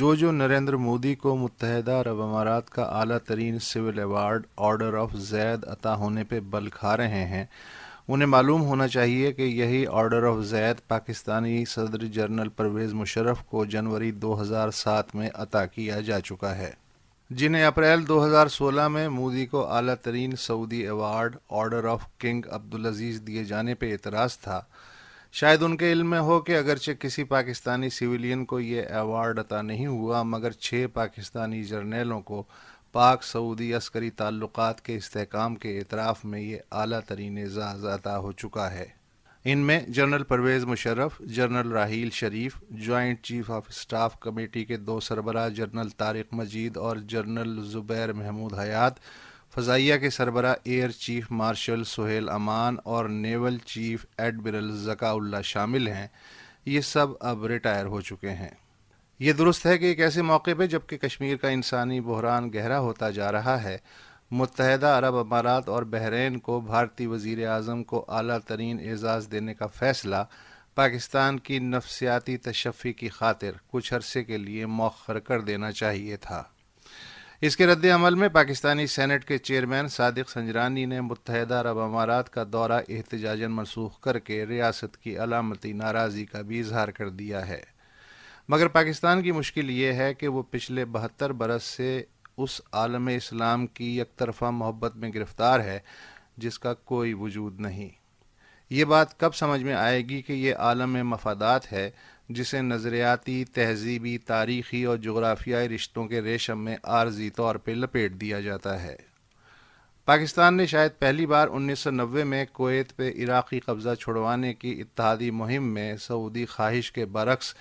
جو جو نریندر مودی کو متحدہ رب امارات کا اعلیٰ ترین civil award order of Zayed عطا ہونے پہ بل کھا رہے ہیں انہیں معلوم ہونا چاہیے کہ یہی آرڈر آف زید پاکستانی صدر جنرل پرویز مشرف کو جنوری دو ہزار سات میں عطا کیا جا چکا ہے جنہیں اپریل دو ہزار سولہ میں مودی کو اعلیٰ ترین سعودی award order of king Abdulaziz دیے جانے پہ اعتراض تھا شاید ان کے علم میں ہو کہ اگرچہ کسی پاکستانی سویلین کو یہ ایوارڈ عطا نہیں ہوا مگر چھ پاکستانی جرنیلوں کو پاک سعودی عسکری تعلقات کے استحکام کے اعتراف میں یہ اعلیٰ ترین اعزاز عطا ہو چکا ہے ان میں general Pervez Musharraf general Raheel Sharif joint chief of staff committee کے دو سربراہ جنرل طارق مجید اور جنرل زبیر محمود حیات فضائیہ کے سربراہ air chief marshal Sohail Aman اور naval chief admiral Zakaullah شامل ہیں یہ سب اب ریٹائر ہو چکے ہیں یہ درست ہے کہ ایک ایسے موقع پہ جب کہ کشمیر کا انسانی بحران گہرا ہوتا جا رہا ہے متحدہ عرب امارات اور بحرین کو بھارتی وزیر اعظم کو اعلیٰ ترین اعزاز دینے کا فیصلہ پاکستان کی نفسیاتی تشفی کی خاطر کچھ عرصے کے لیے موخر کر دینا چاہیے تھا اس کے رد عمل میں پاکستانی سینٹ کے چیئرمین صادق سنجرانی نے متحدہ عرب امارات کا دورہ احتجاجن منسوخ کر کے ریاست کی علامتی ناراضی کا بھی اظہار کر دیا ہے مگر پاکستان کی مشکل یہ ہے کہ وہ پچھلے بہتر برس سے اس عالم اسلام کی یک طرفہ محبت میں گرفتار ہے جس کا کوئی وجود نہیں یہ بات کب سمجھ میں آئے گی کہ یہ عالم مفادات ہے جسے نظریاتی تہذیبی تاریخی اور جغرافیائی رشتوں کے ریشم میں عارضی طور پہ لپیٹ دیا جاتا ہے پاکستان نے شاید پہلی بار انیس سو نوے میں کویت پہ عراقی قبضہ چھڑوانے کی اتحادی مہم میں سعودی خواہش کے برعکس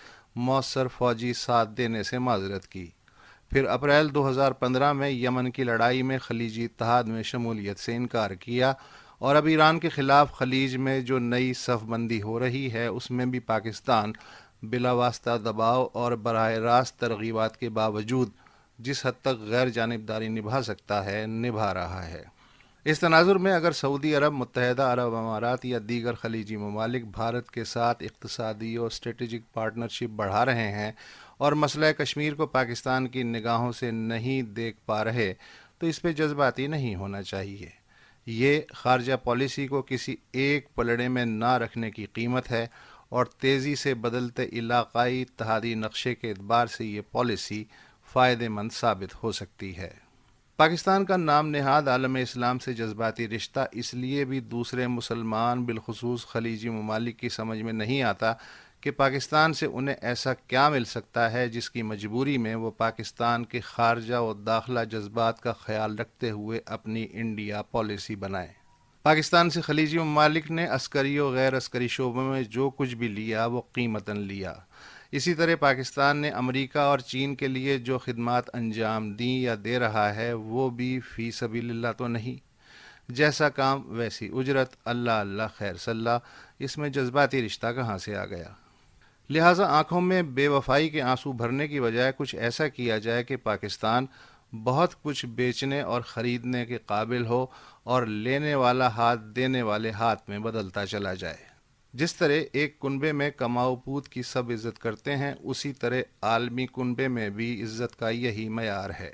مؤثر فوجی ساتھ دینے سے معذرت کی پھر اپریل دو ہزار پندرہ میں یمن کی لڑائی میں خلیجی اتحاد میں شمولیت سے انکار کیا اور اب ایران کے خلاف خلیج میں جو نئی صف بندی ہو رہی ہے اس میں بھی پاکستان بلا واسطہ دباؤ اور براہ راست ترغیبات کے باوجود جس حد تک غیر جانبداری نبھا سکتا ہے نبھا رہا ہے اس تناظر میں اگر سعودی عرب متحدہ عرب امارات یا دیگر خلیجی ممالک بھارت کے ساتھ اقتصادی اور اسٹریٹجک پارٹنرشپ بڑھا رہے ہیں اور مسئلہ کشمیر کو پاکستان کی نگاہوں سے نہیں دیکھ پا رہے تو اس پہ جذباتی نہیں ہونا چاہیے یہ خارجہ پالیسی کو کسی ایک پلڑے میں نہ رکھنے کی قیمت ہے اور تیزی سے بدلتے علاقائی اتحادی نقشے کے اعتبار سے یہ پالیسی فائدہ مند ثابت ہو سکتی ہے پاکستان کا نام نہاد عالم اسلام سے جذباتی رشتہ اس لیے بھی دوسرے مسلمان بالخصوص خلیجی ممالک کی سمجھ میں نہیں آتا کہ پاکستان سے انہیں ایسا کیا مل سکتا ہے جس کی مجبوری میں وہ پاکستان کے خارجہ و داخلہ جذبات کا خیال رکھتے ہوئے اپنی انڈیا پالیسی بنائیں پاکستان سے خلیجی ممالک نے عسکری و غیر عسکری شعبوں میں جو کچھ بھی لیا وہ قیمت لیا اسی طرح پاکستان نے امریکہ اور چین کے لیے جو خدمات انجام دیں یا دے رہا ہے وہ بھی فی سبیل اللہ تو نہیں جیسا کام ویسی اجرت اللہ اللہ خیر صلاح اس میں جذباتی رشتہ کہاں سے آ گیا لہٰذا آنکھوں میں بے وفائی کے آنسو بھرنے کی بجائے کچھ ایسا کیا جائے کہ پاکستان بہت کچھ بیچنے اور خریدنے کے قابل ہو اور لینے والا ہاتھ دینے والے ہاتھ میں بدلتا چلا جائے جس طرح ایک کنبے میں کماؤ پوت کی سب عزت کرتے ہیں اسی طرح عالمی کنبے میں بھی عزت کا یہی معیار ہے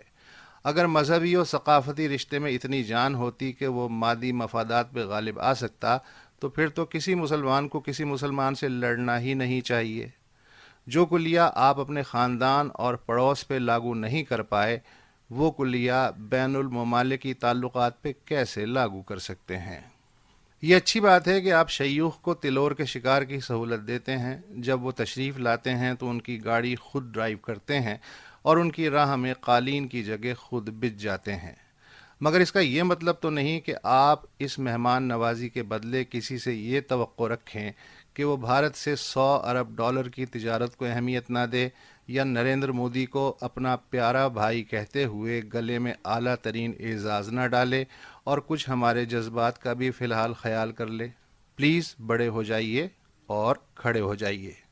اگر مذہبی و ثقافتی رشتے میں اتنی جان ہوتی کہ وہ مادی مفادات پہ غالب آ سکتا تو پھر تو کسی مسلمان کو کسی مسلمان سے لڑنا ہی نہیں چاہیے جو کلیہ آپ اپنے خاندان اور پڑوس پہ لاگو نہیں کر پائے وہ کلیہ بین الممالکی تعلقات پہ کیسے لاگو کر سکتے ہیں یہ اچھی بات ہے کہ آپ شیوخ کو تلور کے شکار کی سہولت دیتے ہیں جب وہ تشریف لاتے ہیں تو ان کی گاڑی خود ڈرائیو کرتے ہیں اور ان کی راہ میں قالین کی جگہ خود بچ جاتے ہیں مگر اس کا یہ مطلب تو نہیں کہ آپ اس مہمان نوازی کے بدلے کسی سے یہ توقع رکھیں کہ وہ بھارت سے سو ارب ڈالر کی تجارت کو اہمیت نہ دے یا نریندر مودی کو اپنا پیارا بھائی کہتے ہوئے گلے میں اعلیٰ ترین اعزاز نہ ڈالے اور کچھ ہمارے جذبات کا بھی فی الحال خیال کر لے پلیز بڑے ہو جائیے اور کھڑے ہو جائیے